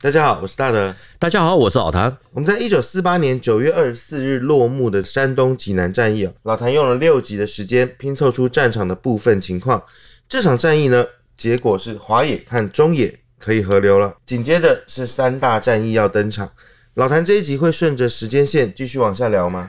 大家好，我是大德。大家好，我是老谭。我们在一九四八年九月二十四日落幕的山东济南战役啊，老谭用了六集的时间拼凑出战场的部分情况。这场战役呢，结果是华野和中野可以合流了。紧接着是三大战役要登场。老谭这一集会顺着时间线继续往下聊吗？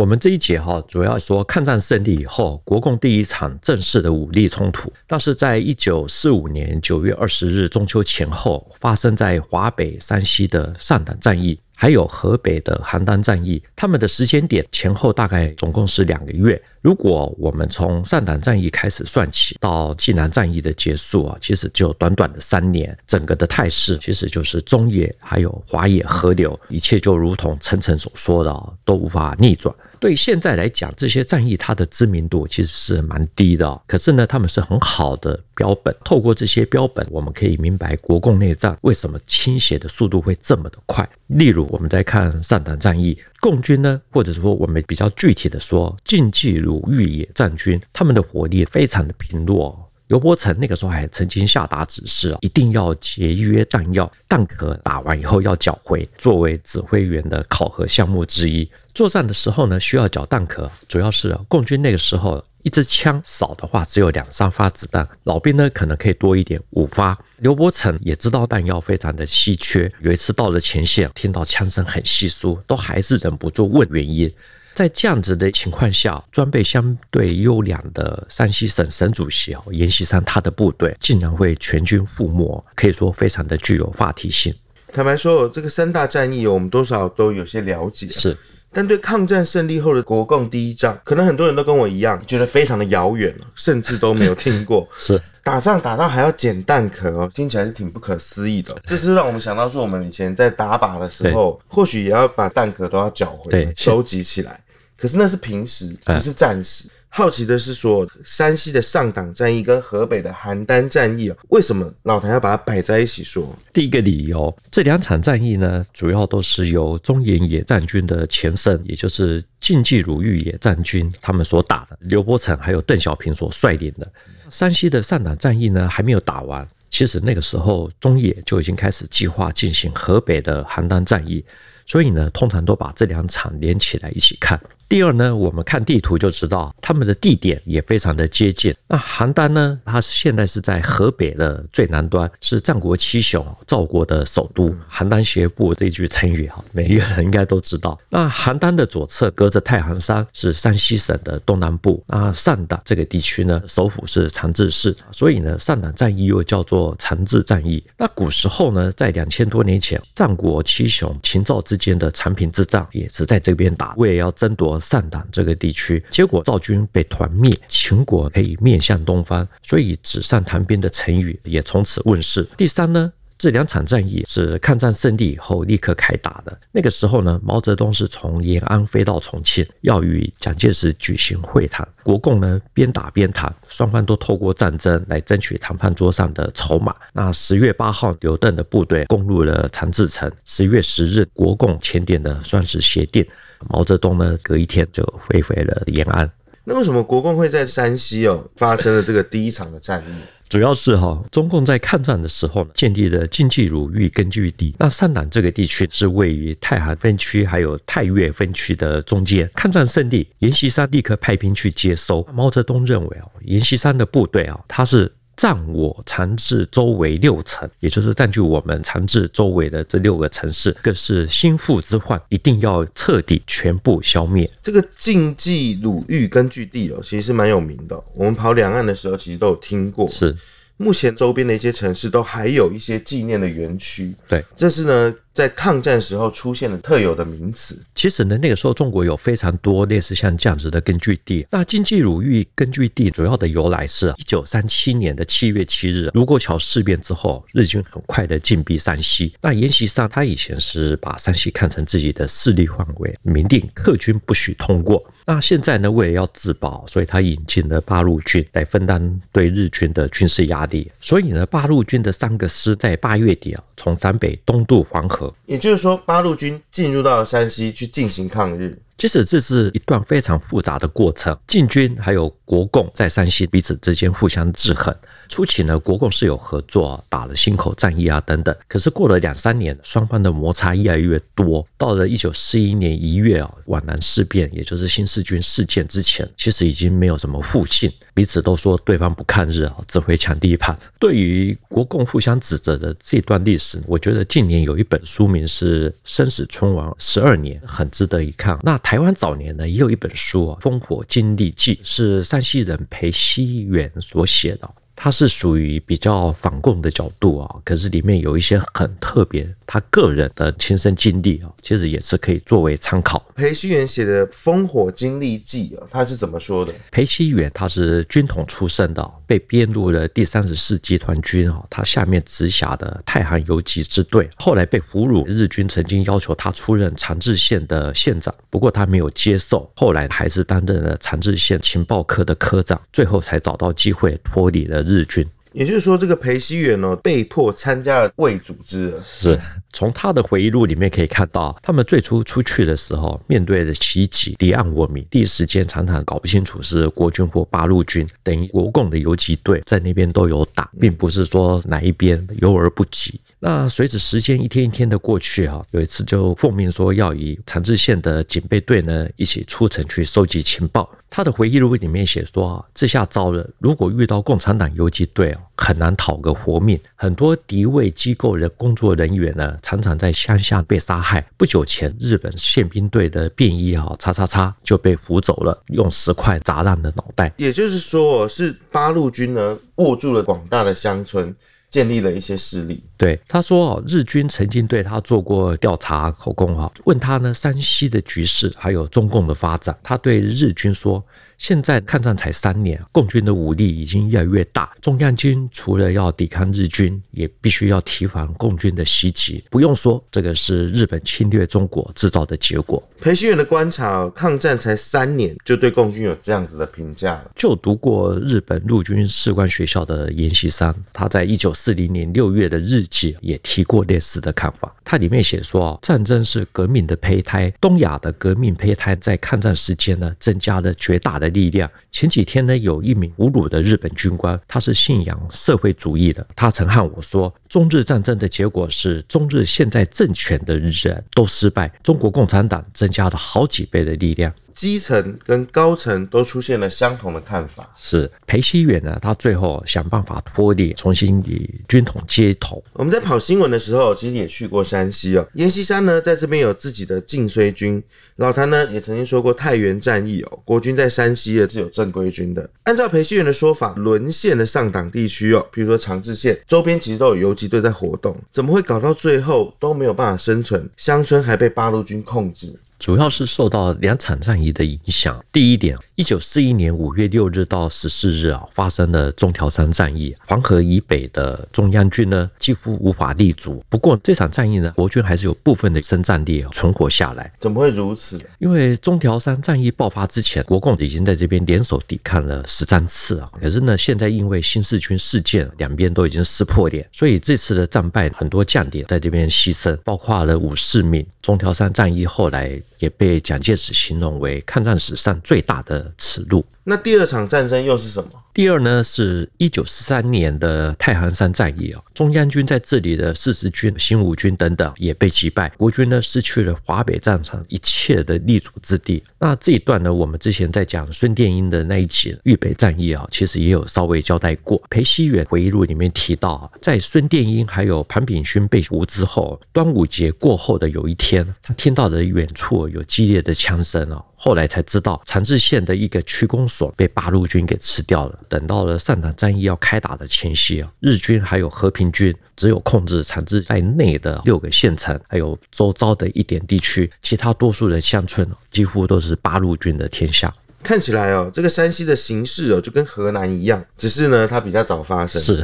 我们这一节哈，主要说抗战胜利以后，国共第一场正式的武力冲突，但是在一九四五年九月二十日中秋前后，发生在华北山西的上党战役，还有河北的邯郸战役，他们的时间点前后大概总共是两个月。如果我们从上党战役开始算起，到济南战役的结束啊，其实就短短的三年，整个的态势其实就是中野还有华野河流，一切就如同陈晨所说的，都无法逆转。对现在来讲，这些战役它的知名度其实是蛮低的，可是呢，他们是很好的标本。透过这些标本，我们可以明白国共内战为什么倾斜的速度会这么的快。例如，我们在看上党战役，共军呢，或者说我们比较具体的说，晋冀鲁豫野战军，他们的火力非常的贫弱。刘伯承那个时候还曾经下达指示啊，一定要节约弹药，弹壳打完以后要缴回，作为指挥员的考核项目之一。作战的时候呢，需要缴弹壳，主要是共军那个时候一支枪少的话只有两三发子弹，老兵呢可能可以多一点五发。刘伯承也知道弹药非常的稀缺，有一次到了前线，听到枪声很稀疏，都还是忍不住问原因。在这样子的情况下，装备相对优良的山西省省主席哦阎锡山，他的部队竟然会全军覆没，可以说非常的具有话题性。坦白说，这个三大战役我们多少都有些了解，是。但对抗战胜利后的国共第一仗，可能很多人都跟我一样，觉得非常的遥远甚至都没有听过。是。打仗打到还要捡蛋壳哦，听起来是挺不可思议的。这是让我们想到说，我们以前在打靶的时候，或许也要把蛋壳都要缴回，收集起来。可是那是平时，不是战时。好奇的是，说山西的上党战役跟河北的邯郸战役啊，为什么老谭要把它摆在一起说？第一个理由，这两场战役呢，主要都是由中野野战军的前身，也就是晋冀鲁豫野战军，他们所打的，刘伯承还有邓小平所率领的。山西的上党战役呢，还没有打完，其实那个时候中野就已经开始计划进行河北的邯郸战役。所以呢，通常都把这两场连起来一起看。第二呢，我们看地图就知道，他们的地点也非常的接近。那邯郸呢，它现在是在河北的最南端，是战国七雄赵国的首都。邯郸学步这句成语，哈，每一个人应该都知道。那邯郸的左侧隔着太行山，是山西省的东南部。那上党这个地区呢，首府是长治市，所以呢，上党战役又叫做长治战役。那古时候呢，在两千多年前，战国七雄秦赵之。间的长平之战也是在这边打，为了要争夺上党这个地区，结果赵军被团灭，秦国可以面向东方，所以纸上谈兵的成语也从此问世。第三呢？这两场战役是抗战胜利以后立刻开打的。那个时候呢，毛泽东是从延安飞到重庆，要与蒋介石举行会谈。国共呢边打边谈，双方都透过战争来争取谈判桌上的筹码。那十月八号，刘邓的部队攻入了长治城。十月十日，国共签订的双十协定。毛泽东呢隔一天就飞回了延安。那为什么国共会在山西哦发生了这个第一场的战役？主要是哈，中共在抗战的时候呢，建立的晋冀鲁豫根据地。那上党这个地区是位于太行分区还有太岳分区的中间。抗战胜利，阎锡山立刻派兵去接收。毛泽东认为啊，阎锡山的部队啊，他是。占我长治周围六城，也就是占据我们长治周围的这六个城市，更是心腹之患，一定要彻底全部消灭。这个晋冀鲁豫根据地哦，其实蛮有名的，我们跑两岸的时候其实都有听过。是，目前周边的一些城市都还有一些纪念的园区。对，这是呢。在抗战时候出现了特有的名词。其实呢，那个时候中国有非常多类似像这样子的根据地。那经济鲁豫根据地主要的由来是，一九三七年的七月七日卢沟桥事变之后，日军很快的进逼山西。那阎锡山他以前是把山西看成自己的势力范围，明定客军不许通过。那现在呢，为了要自保，所以他引进了八路军来分担对日军的军事压力。所以呢，八路军的三个师在八月底啊，从陕北东渡黄河。也就是说，八路军进入到了山西去进行抗日。即使这是一段非常复杂的过程，禁军还有国共在山西彼此之间互相制衡。初期呢，国共是有合作，打了忻口战役啊等等。可是过了两三年，双方的摩擦越来越多。到了一九四一年一月啊，皖南事变，也就是新四军事件之前，其实已经没有什么互信，彼此都说对方不抗日啊，只会抢地盘。对于国共互相指责的这段历史，我觉得近年有一本书名是《生死存亡十二年》，很值得一看。那他。台湾早年呢，也有一本书啊，《烽火金历记》，是山西人裴熙元所写的。他是属于比较反共的角度啊，可是里面有一些很特别，他个人的亲身经历啊，其实也是可以作为参考。裴熙元写的《烽火经历记》啊，他是怎么说的？裴熙元他是军统出身的，被编入了第三十四集团军啊，他下面直辖的太行游击支队，后来被俘虏。日军曾经要求他出任长治县的县长，不过他没有接受，后来还是担任了长治县情报科的科长，最后才找到机会脱离了。日军，也就是说，这个裴熙远呢，被迫参加了伪组织。是从他的回忆录里面可以看到，他们最初出去的时候，面对的袭击，敌暗我明，第一时间常常搞不清楚是国军或八路军，等于国共的游击队在那边都有打，并不是说哪一边优而不及。那随着时间一天一天的过去，哈，有一次就奉命说要以长治县的警备队呢一起出城去收集情报。他的回忆录里面写说，这下糟了，如果遇到共产党游击队哦，很难讨个活命。很多敌卫机构的工作人员呢，常常在乡下被杀害。不久前，日本宪兵队的便衣啊，叉叉叉就被扶走了，用石块砸烂了脑袋。也就是说，是八路军呢握住了广大的乡村。建立了一些势力。对他说，日军曾经对他做过调查口供哈，问他呢山西的局势，还有中共的发展。他对日军说。现在抗战才三年，共军的武力已经越来越大。中央军除了要抵抗日军，也必须要提防共军的袭击。不用说，这个是日本侵略中国制造的结果。裴行元的观察，抗战才三年就对共军有这样子的评价了。就读过日本陆军士官学校的研习山，他在一九四零年六月的日记也提过类似的看法。他里面写说，战争是革命的胚胎，东亚的革命胚胎在抗战时间呢，增加了绝大的。力量。前几天呢，有一名侮辱的日本军官，他是信仰社会主义的。他曾和我说，中日战争的结果是，中日现在政权的日人都失败，中国共产党增加了好几倍的力量。基层跟高层都出现了相同的看法。是裴熙元呢，他最后想办法脱离，重新与军统接头。我们在跑新闻的时候，其实也去过山西哦。阎锡山呢，在这边有自己的晋绥军。老谭呢，也曾经说过太原战役哦，国军在山西也是有正规军的。按照裴熙元的说法，沦陷的上党地区哦，比如说长治县周边，其实都有游击队在活动。怎么会搞到最后都没有办法生存？乡村还被八路军控制？主要是受到两场战役的影响。第一点，一九四一年五月六日到十四日啊，发生了中条山战役，黄河以北的中央军呢几乎无法立足。不过这场战役呢，国军还是有部分的生战力存活下来。怎么会如此？因为中条山战役爆发之前，国共已经在这边联手抵抗了十三次啊。可是呢，现在因为新四军事件，两边都已经撕破脸，所以这次的战败，很多将领在这边牺牲，包括了武士敏。中条山战役后来。也被蒋介石形容为抗战史上最大的耻辱。那第二场战争又是什么？第二呢，是一九四三年的太行山战役啊，中央军在这里的四十军、新五军等等也被击败，国军呢失去了华北战场一切的立足之地。那这一段呢，我们之前在讲孙殿英的那一集豫北战役啊，其实也有稍微交代过。裴熙远回忆录里面提到，在孙殿英还有潘炳勋被俘之后，端午节过后的有一天，他听到的远处有激烈的枪声啊。后来才知道长治县的一个区公所被八路军给吃掉了。等到了上党战役要开打的前夕啊，日军还有和平军只有控制长治在内的六个县城，还有周遭的一点地区，其他多数的乡村几乎都是八路军的天下。看起来哦，这个山西的形势哦就跟河南一样，只是呢它比较早发生。是。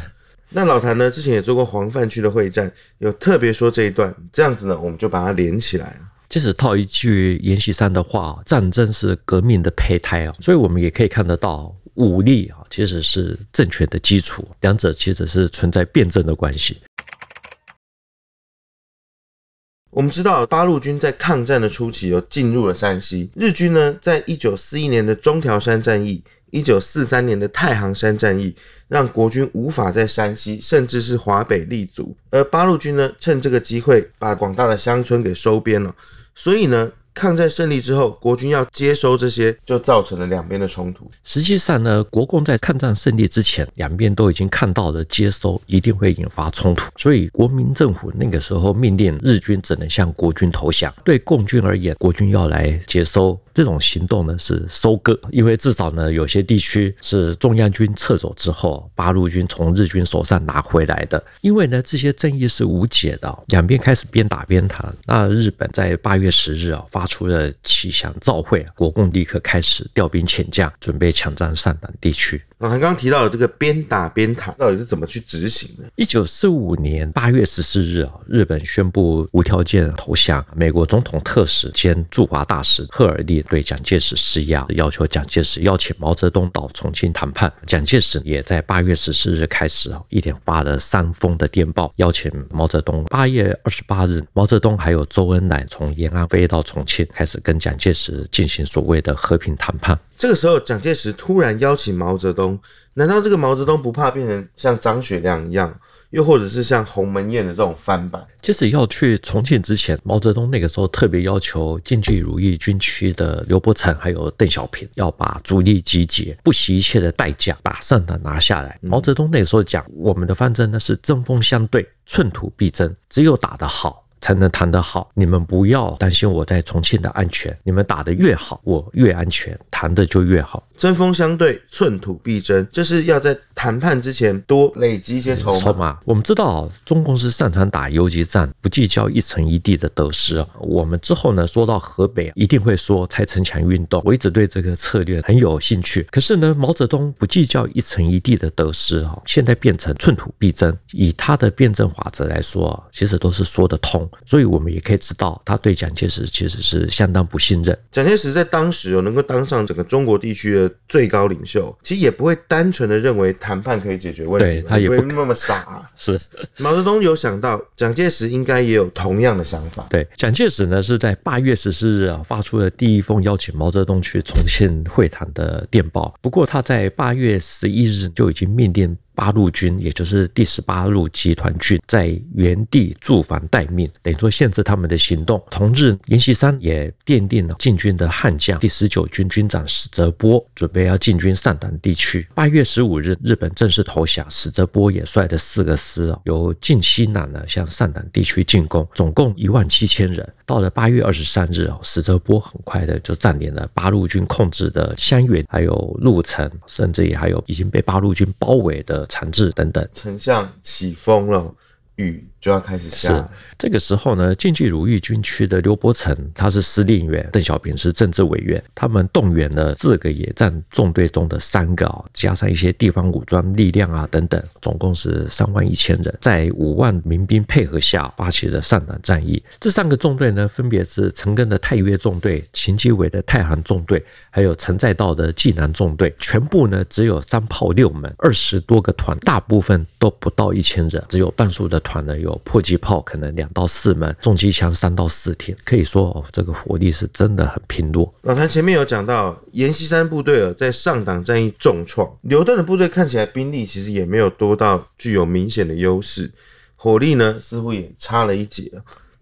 那老谭呢之前也做过黄泛区的会战，有特别说这一段，这样子呢我们就把它连起来了。即使套一句阎锡山的话：“战争是革命的胚胎啊！”所以我们也可以看得到，武力啊，其实是政权的基础，两者其实是存在辩证的关系。我们知道，八路军在抗战的初期又进入了山西，日军呢，在一九四一年的中条山战役、一九四三年的太行山战役，让国军无法在山西甚至是华北立足，而八路军呢，趁这个机会把广大的乡村给收编了。所以呢？抗战胜利之后，国军要接收这些，就造成了两边的冲突。实际上呢，国共在抗战胜利之前，两边都已经看到了接收一定会引发冲突，所以国民政府那个时候命令日军只能向国军投降。对共军而言，国军要来接收这种行动呢是收割，因为至少呢有些地区是中央军撤走之后，八路军从日军手上拿回来的。因为呢这些争议是无解的，两边开始边打边谈。那日本在八月十日啊发出了气象召会，国共立刻开始调兵遣将，准备抢占上党地区。老谭刚刚提到的这个边打边谈，到底是怎么去执行的？一九四五年八月十四日，啊，日本宣布无条件投降。美国总统特使兼驻华大使赫尔利对蒋介石施压，要求蒋介石邀请毛泽东到重庆谈判。蒋介石也在八月十四日开始啊，一点发了三封的电报邀请毛泽东。八月二十八日，毛泽东还有周恩来从延安飞到重庆。开始跟蒋介石进行所谓的和平谈判。这个时候，蒋介石突然邀请毛泽东，难道这个毛泽东不怕变成像张学良一样，又或者是像鸿门宴的这种翻版？即使要去重庆之前，毛泽东那个时候特别要求晋冀鲁豫军区的刘伯承还有邓小平要把主力集结，不惜一切的代价打胜的拿下来。毛泽东那个时候讲，我们的方针呢是针锋相对，寸土必争，只有打得好。才能谈得好。你们不要担心我在重庆的安全。你们打得越好，我越安全，谈的就越好。针锋相对，寸土必争，这是要在谈判之前多累积一些筹码。我们知道，中共是擅长打游击战，不计较一城一地的得失。我们之后呢，说到河北，一定会说拆城墙运动。我一直对这个策略很有兴趣。可是呢，毛泽东不计较一城一地的得失啊，现在变成寸土必争。以他的辩证法则来说，其实都是说得通。所以，我们也可以知道，他对蒋介石其实是相当不信任。蒋介石在当时哦，能够当上整个中国地区的最高领袖，其实也不会单纯的认为谈判可以解决问题，他也不会那么傻。是毛泽东有想到，蒋介石应该也有同样的想法。对，蒋介石呢是在八月十四日啊发出了第一封邀请毛泽东去重庆会谈的电报。不过，他在八月十一日就已经命令。八路军，也就是第十八路集团军，在原地驻防待命，等于说限制他们的行动。同日，阎锡山也奠定了进军的悍将第十九军军长史泽波准备要进军上党地区。八月十五日，日本正式投降，史泽波也率的四个师啊，由晋西南呢向上党地区进攻，总共一万七千人。到了八月二十三日啊，史泽波很快的就占领了八路军控制的襄垣，还有潞城，甚至也还有已经被八路军包围的。长治等等，丞相起风了。雨就要开始下。是这个时候呢，晋冀鲁豫军区的刘伯承他是司令员，邓小平是政治委员，他们动员了四个野战纵队中的三个啊，加上一些地方武装力量啊等等，总共是三万一千人，在五万民兵配合下，发起了上党战役。这三个纵队呢，分别是陈赓的太岳纵队、秦基伟的太行纵队，还有陈再道的冀南纵队，全部呢只有三炮六门，二十多个团，大部分都不到一千人，只有半数的。团呢有迫击炮可能两到四门，重机枪三到四挺，可以说哦，这个火力是真的很拼弱。老谭前面有讲到阎锡山部队在上党战役重创，刘邓的部队看起来兵力其实也没有多到具有明显的优势，火力呢似乎也差了一截。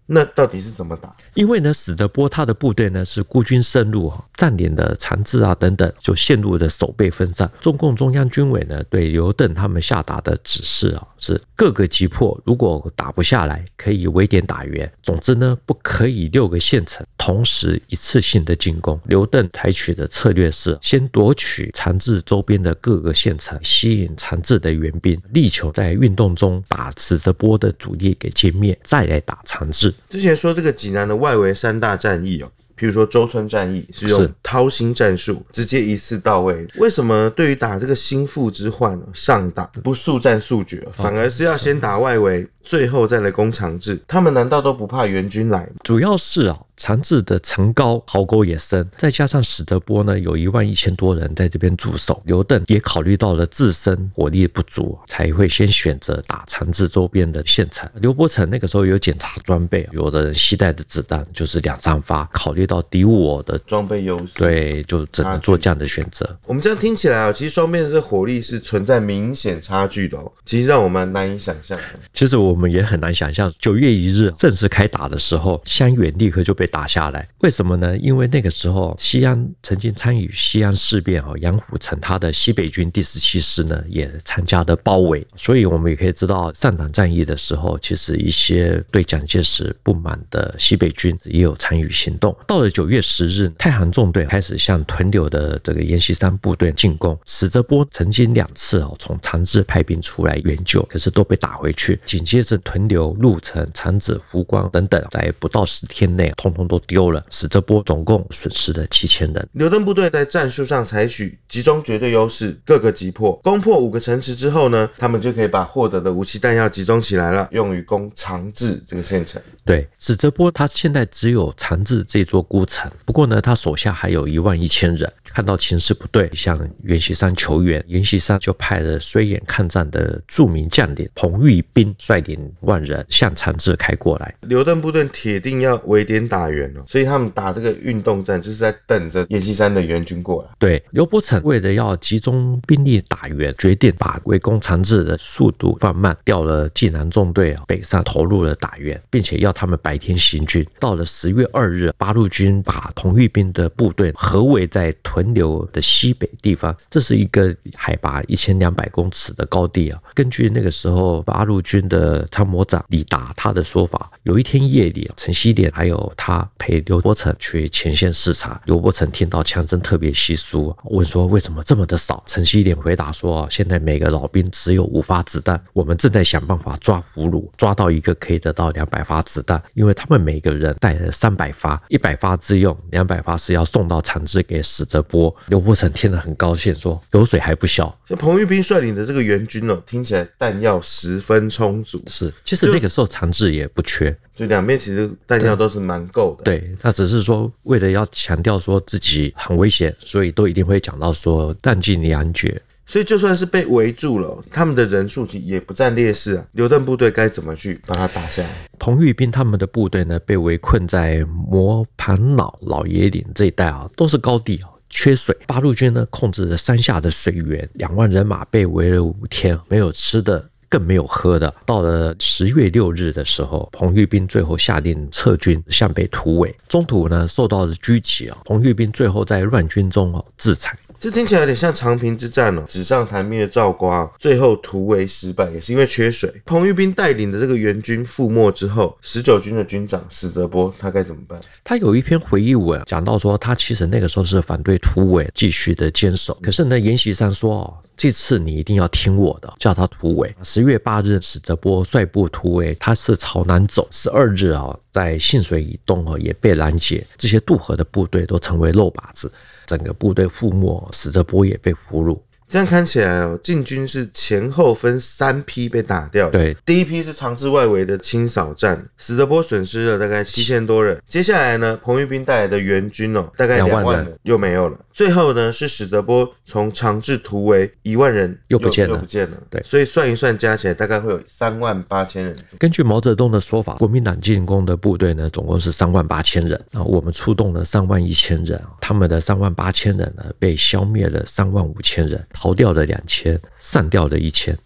那到底是怎么打？因为呢，史德波他的部队呢是孤军深入，占领了长治啊等等，就陷入了守备分散。中共中央军委呢对刘邓他们下达的指示啊，是各个击破，如果打不下来，可以围点打援。总之呢，不可以六个县城同时一次性的进攻。刘邓采取的策略是先夺取长治周边的各个县城，吸引长治的援兵，力求在运动中把史德波的主力给歼灭，再来打长治。之前说这个济南的外围三大战役哦，譬如说周村战役是用掏心战术直接一次到位。为什么对于打这个心腹之患上党不速战速决，反而是要先打外围，最后再来攻长治？他们难道都不怕援军来？主要是啊。长治的城高壕沟也深，再加上史德波呢有一万一千多人在这边驻守，刘邓也考虑到了自身火力不足，才会先选择打长治周边的县城。刘伯承那个时候有检查装备，有的人携带的子弹就是两三发，考虑到敌我的装备优势，对，就只能做这样的选择。我们这样听起来啊，其实双边的这火力是存在明显差距的哦，其实让我们难以想象。其实我们也很难想象，九月一日正式开打的时候，湘远立刻就被。打下来，为什么呢？因为那个时候西安曾经参与西安事变啊，杨虎城他的西北军第十七师呢也参加了包围，所以我们也可以知道上党战役的时候，其实一些对蒋介石不满的西北军也有参与行动。到了九月十日，太行纵队开始向屯留的这个阎锡山部队进攻，史泽波曾经两次啊从长治派兵出来援救，可是都被打回去。紧接着屯留、潞城、长治、湖光等等，在不到十天内通。都丢了，使这波总共损失了七千人。牛顿部队在战术上采取集中绝对优势，各个击破。攻破五个城池之后呢，他们就可以把获得的武器弹药集中起来了，用于攻长治这个县城。对，史哲波他现在只有长治这座孤城。不过呢，他手下还有一万一千人。看到情势不对，向袁锡山求援。袁锡山就派了虽眼看战的著名将领彭玉斌率领万人向长治开过来。刘邓部队铁定要围点打。打援，所以他们打这个运动战，就是在等着阎锡山的援军过来。对，刘伯承为了要集中兵力打援，决定把围攻长治的速度放慢，调了济南纵队北上，投入了打援，并且要他们白天行军。到了十月二日，八路军把同玉兵的部队合围在屯留的西北地方，这是一个海拔一千两百公尺的高地啊。根据那个时候八路军的参谋长李达他的说法，有一天夜里，陈锡联还有他。陪刘伯承去前线视察，刘伯承听到枪声特别稀疏，问说为什么这么的少？陈锡联回答说，现在每个老兵只有五发子弹，我们正在想办法抓俘虏，抓到一个可以得到两百发子弹，因为他们每个人带了三百发，一百发自用，两百发是要送到长治给死着波。刘伯承听了很高兴，说油水还不小。这彭玉斌率领的这个援军哦，听起来弹药十分充足。是，其实那个时候长治也不缺，就两边其实弹药都是蛮够。对他只是说，为了要强调说自己很危险，所以都一定会讲到说弹尽粮绝。所以就算是被围住了，他们的人数也不占劣势啊。刘邓部队该怎么去把它打下来？彭玉斌他们的部队呢，被围困在磨盘脑、老爷岭这一带啊，都是高地啊，缺水。八路军呢控制着山下的水源，两万人马被围了五天，没有吃的。更没有喝的。到了十月六日的时候，彭玉斌最后下令撤军，向北突围。中途呢，受到了狙击啊。彭玉斌最后在乱军中哦自残。这听起来有点像长平之战了，纸上谈兵的赵光最后突围失败，也是因为缺水。彭玉斌带领的这个援军覆没之后，十九军的军长史泽波他该怎么办？他有一篇回忆文讲到说，他其实那个时候是反对突围，继续的坚守。可是呢，宴席上说。这次你一定要听我的，叫他突围。十月八日，史哲波率部突围，他是朝南走。十二日啊，在信水以东啊，也被拦截。这些渡河的部队都成为肉靶子，整个部队覆没，史哲波也被俘虏。这样看起来，哦，进军是前后分三批被打掉。对，第一批是长治外围的清扫战，史哲波损失了大概七千多人。接下来呢，彭玉斌带来的援军哦，大概两万人，又没有了。最后呢，是史泽波从长治突围一万人又不见了，又不见了。对，所以算一算，加起来大概会有三万八千人。根据毛泽东的说法，国民党进攻的部队呢，总共是三万八千人啊，我们出动了三万一千人，他们的三万八千人呢，被消灭了三万五千人，逃掉了两千，散掉了一千。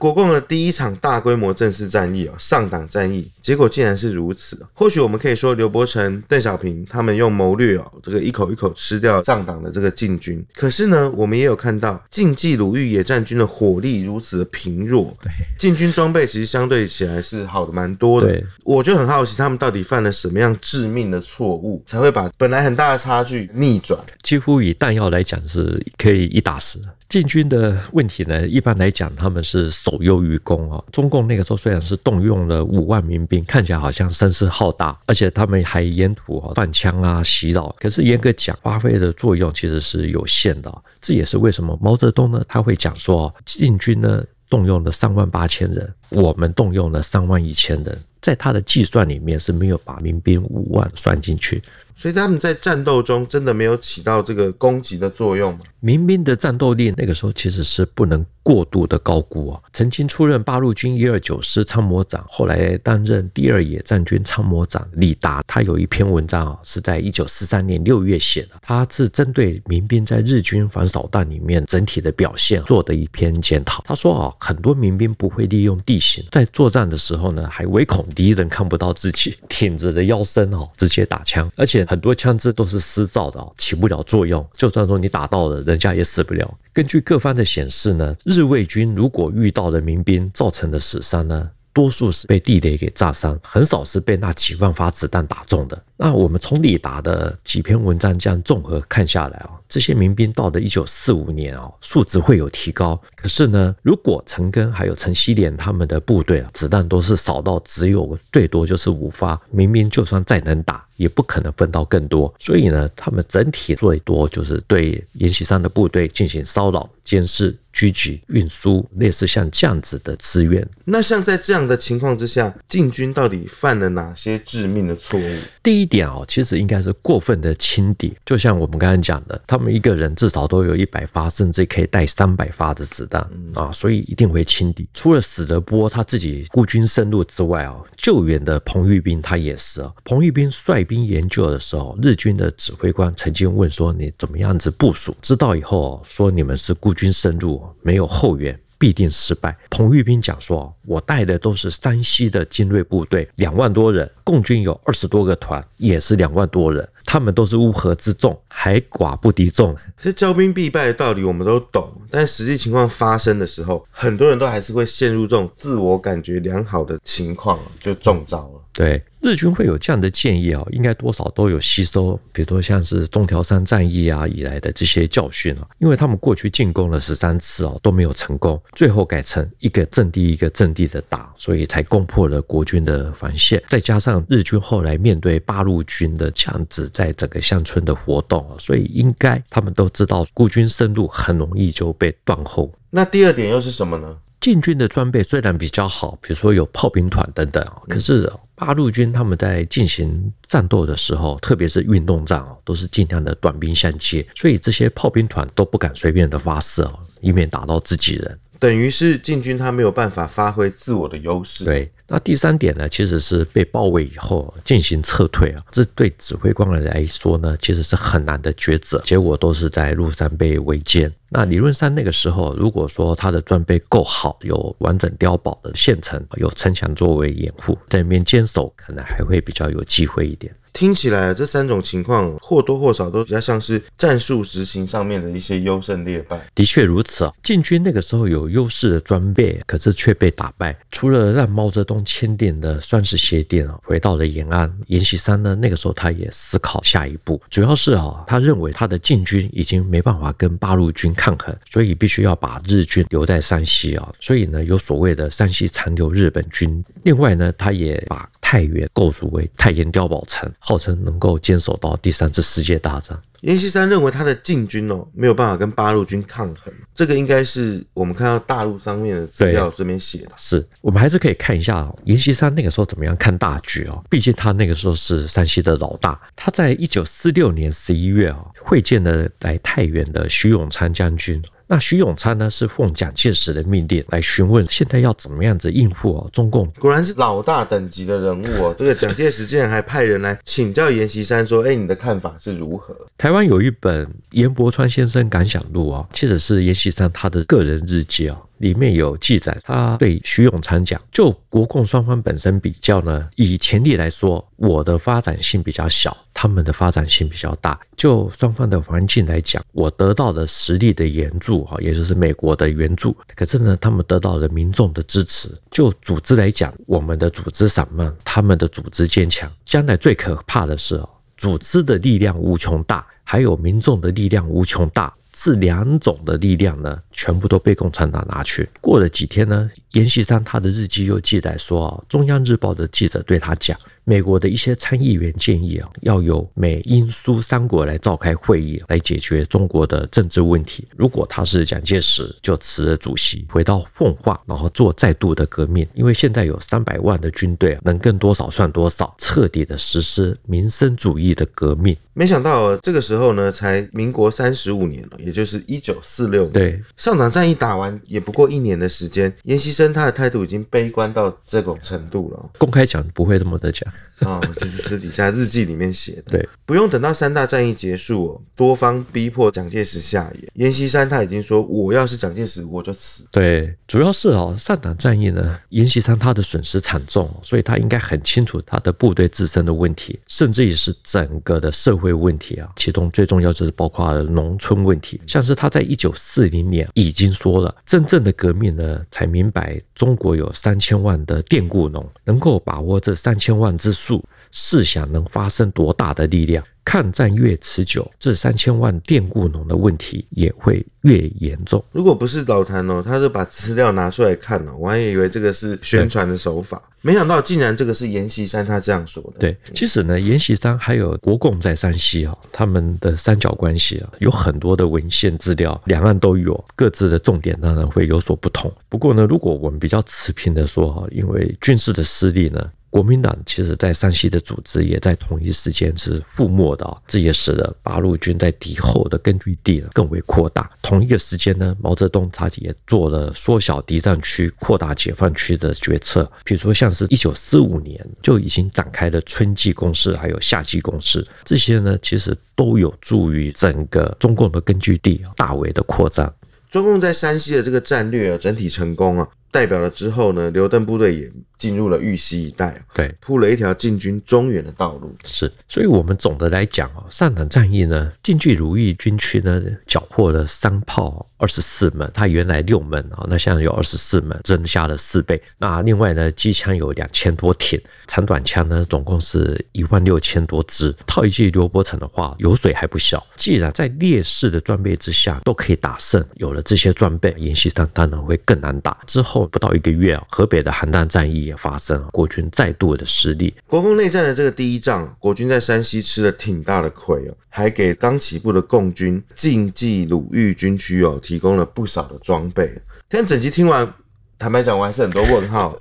国共的第一场大规模正式战役哦，上党战役，结果竟然是如此。或许我们可以说，刘伯承、邓小平他们用谋略哦，这个一口一口吃掉上党的这个禁军。可是呢，我们也有看到晋冀鲁豫野战军的火力如此的贫弱，晋军装备其实相对起来是好的蛮多的。我就很好奇，他们到底犯了什么样致命的错误，才会把本来很大的差距逆转？几乎以弹药来讲，是可以一打死。禁军的问题呢，一般来讲，他们是守优于攻啊。中共那个时候虽然是动用了五万民兵，看起来好像声势浩大，而且他们还沿途啊放枪啊洗脑，可是严格讲，发挥的作用其实是有限的。这也是为什么毛泽东呢，他会讲说，禁军呢动用了三万八千人，我们动用了三万一千人，在他的计算里面是没有把民兵五万算进去。所以他们在战斗中真的没有起到这个攻击的作用吗？民兵的战斗力那个时候其实是不能过度的高估啊。曾经出任八路军一二九师参谋长，后来担任第二野战军参谋长李达，他有一篇文章啊，是在一九四三年六月写的，他是针对民兵在日军反扫荡里面整体的表现做的一篇检讨。他说啊，很多民兵不会利用地形，在作战的时候呢，还唯恐敌人看不到自己，挺着的腰身哦，直接打枪，而且。很多枪支都是私造的，起不了作用。就算说你打到了，人家也死不了。根据各方的显示呢，日伪军如果遇到的民兵造成的死伤呢，多数是被地雷给炸伤，很少是被那几万发子弹打中的。那我们从李达的几篇文章这样综合看下来啊，这些民兵到的一九四五年啊，数值会有提高。可是呢，如果陈赓还有陈锡联他们的部队，啊，子弹都是少到只有最多就是五发，民兵就算再能打。也不可能分到更多，所以呢，他们整体最多就是对阎锡山的部队进行骚扰、监视、狙击、运输，类似像这样子的支援。那像在这样的情况之下，禁军到底犯了哪些致命的错误？第一点哦，其实应该是过分的轻敌。就像我们刚才讲的，他们一个人至少都有一百发，甚至可以带三百发的子弹啊，所以一定会轻敌。除了史德波他自己孤军深入之外啊，救援的彭玉斌他也是啊，彭玉斌率。兵研究的时候，日军的指挥官曾经问说：“你怎么样子部署？”知道以后说：“你们是孤军深入，没有后援，必定失败。”彭玉斌讲说：“我带的都是山西的精锐部队，两万多人，共军有二十多个团，也是两万多人。”他们都是乌合之众，还寡不敌众，这骄兵必败的道理，我们都懂。但实际情况发生的时候，很多人都还是会陷入这种自我感觉良好的情况，就中招了。对日军会有这样的建议啊，应该多少都有吸收，比如说像是中条山战役啊以来的这些教训啊，因为他们过去进攻了十三次啊都没有成功，最后改成一个阵地一个阵地的打，所以才攻破了国军的防线。再加上日军后来面对八路军的强在整个乡村的活动所以应该他们都知道，孤军深入很容易就被断后。那第二点又是什么呢？进军的装备虽然比较好，比如说有炮兵团等等可是八路军他们在进行战斗的时候，特别是运动战哦，都是尽量的短兵相接，所以这些炮兵团都不敢随便的发射哦，以免打到自己人。等于是进军他没有办法发挥自我的优势。对。那第三点呢，其实是被包围以后进行撤退啊，这对指挥官来说呢，其实是很难的抉择。结果都是在路上被围歼。那理论上那个时候，如果说他的装备够好，有完整碉堡的县城，有城墙作为掩护，在里面坚守，可能还会比较有机会一点。听起来这三种情况或多或少都比较像是战术执行上面的一些优胜劣败。的确如此啊，禁军那个时候有优势的装备，可是却被打败。除了让毛泽东。签订的算是协定啊，回到了延安。阎锡山呢，那个时候他也思考下一步，主要是啊，他认为他的禁军已经没办法跟八路军抗衡，所以必须要把日军留在山西啊，所以呢，有所谓的山西残留日本军。另外呢，他也把。太原构筑为太原碉堡城，号称能够坚守到第三次世界大战。阎锡山认为他的进军哦没有办法跟八路军抗衡，这个应该是我们看到大陆上面的资料这边写的。是我们还是可以看一下阎锡山那个时候怎么样看大局哦？毕竟他那个时候是山西的老大。他在一九四六年十一月啊会见的来太原的徐永昌将军。那徐永昌呢？是奉蒋介石的命令来询问，现在要怎么样子应付哦？中共果然是老大等级的人物哦。这个蒋介石竟然还派人来请教阎锡山，说：“哎，你的看法是如何？”台湾有一本《阎伯川先生感想录》哦，其实是阎锡山他的个人日记哦。里面有记载，他对徐永昌讲：“就国共双方本身比较呢，以潜力来说，我的发展性比较小，他们的发展性比较大。就双方的环境来讲，我得到的实力的援助啊，也就是美国的援助。可是呢，他们得到了民众的支持。就组织来讲，我们的组织散漫，他们的组织坚强。将来最可怕的是哦，组织的力量无穷大。”还有民众的力量无穷大，这两种的力量呢，全部都被共产党拿去。过了几天呢，阎锡山他的日记又记载说啊，中央日报的记者对他讲，美国的一些参议员建议啊，要由美英苏三国来召开会议来解决中国的政治问题。如果他是蒋介石，就辞了主席，回到奉化，然后做再度的革命，因为现在有三百万的军队，能跟多少算多少，彻底的实施民生主义的革命。没想到这个时之后呢，才民国三十五年了，也就是一九四六年。对，上党战役打完也不过一年的时间，阎锡山他的态度已经悲观到这种程度了。公开讲不会这么的讲啊，就是私底下日记里面写的。对，不用等到三大战役结束，多方逼迫蒋介石下野，阎锡山他已经说，我要是蒋介石我就死。对，主要是哦，上党战役呢，阎锡山他的损失惨重，所以他应该很清楚他的部队自身的问题，甚至于是整个的社会问题啊，其中。最重要就是包括农村问题，像是他在一九四零年已经说了，真正的革命呢，才明白中国有三千万的佃雇农，能够把握这三千万之数，试想能发生多大的力量。抗战越持久，这三千万佃雇农的问题也会越严重。如果不是老谭哦，他就把资料拿出来看了，我还以为这个是宣传的手法，没想到竟然这个是阎锡山他这样说的。对，其实呢，阎锡山还有国共在山西哦，他们的三角关系啊，有很多的文献资料，两岸都有，各自的重点当然会有所不同。不过呢，如果我们比较持平的说啊，因为军事的失利呢。国民党其实在山西的组织也在同一时间是覆没的这也使得八路军在敌后的根据地更为扩大。同一个时间呢，毛泽东他也做了缩小敌占区、扩大解放区的决策。比如说像是一九四五年就已经展开了春季攻势，还有夏季攻势，这些呢其实都有助于整个中共的根据地大为的扩张。中共在山西的这个战略啊，整体成功啊，代表了之后呢，刘邓部队也。进入了豫西一带，对，铺了一条进军中原的道路。是，所以我们总的来讲啊，上党战役呢，晋冀鲁豫军区呢，缴获了三炮二十四门，它原来六门啊，那现在有二十四门，增加了四倍。那另外呢，机枪有两千多挺，长短枪呢，总共是一万六千多支。套一句刘伯承的话，油水还不小。既然在劣势的装备之下都可以打胜，有了这些装备，阎锡山当然会更难打。之后不到一个月啊，河北的邯郸战役。也发生了国军再度的失利。国共内战的这个第一仗，国军在山西吃了挺大的亏哦，还给刚起步的共军晋冀鲁豫军区哦提供了不少的装备。现在整集听完，坦白讲，我还是很多问号，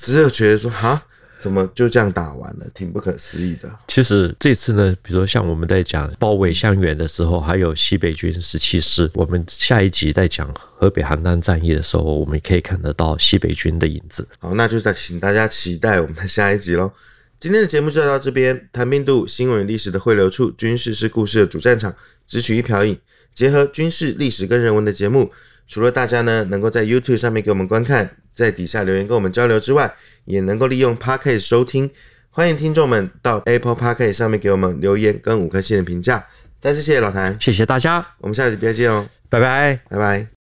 只是觉得说哈。怎么就这样打完了？挺不可思议的。其实这次呢，比如说像我们在讲包围湘源的时候，还有西北军十七师，我们下一集在讲河北邯郸战役的时候，我们可以看得到西北军的影子。好，那就再请大家期待我们的下一集喽。今天的节目就到这边，谈兵度新闻历史的汇流处，军事是故事的主战场，只取一瓢饮，结合军事历史跟人文的节目。除了大家呢能够在 YouTube 上面给我们观看，在底下留言跟我们交流之外，也能够利用 p o c k s t 收听。欢迎听众们到 Apple p o c k s t 上面给我们留言跟五颗星的评价。再次谢谢老谭，谢谢大家，我们下期再见哦，拜拜，拜拜。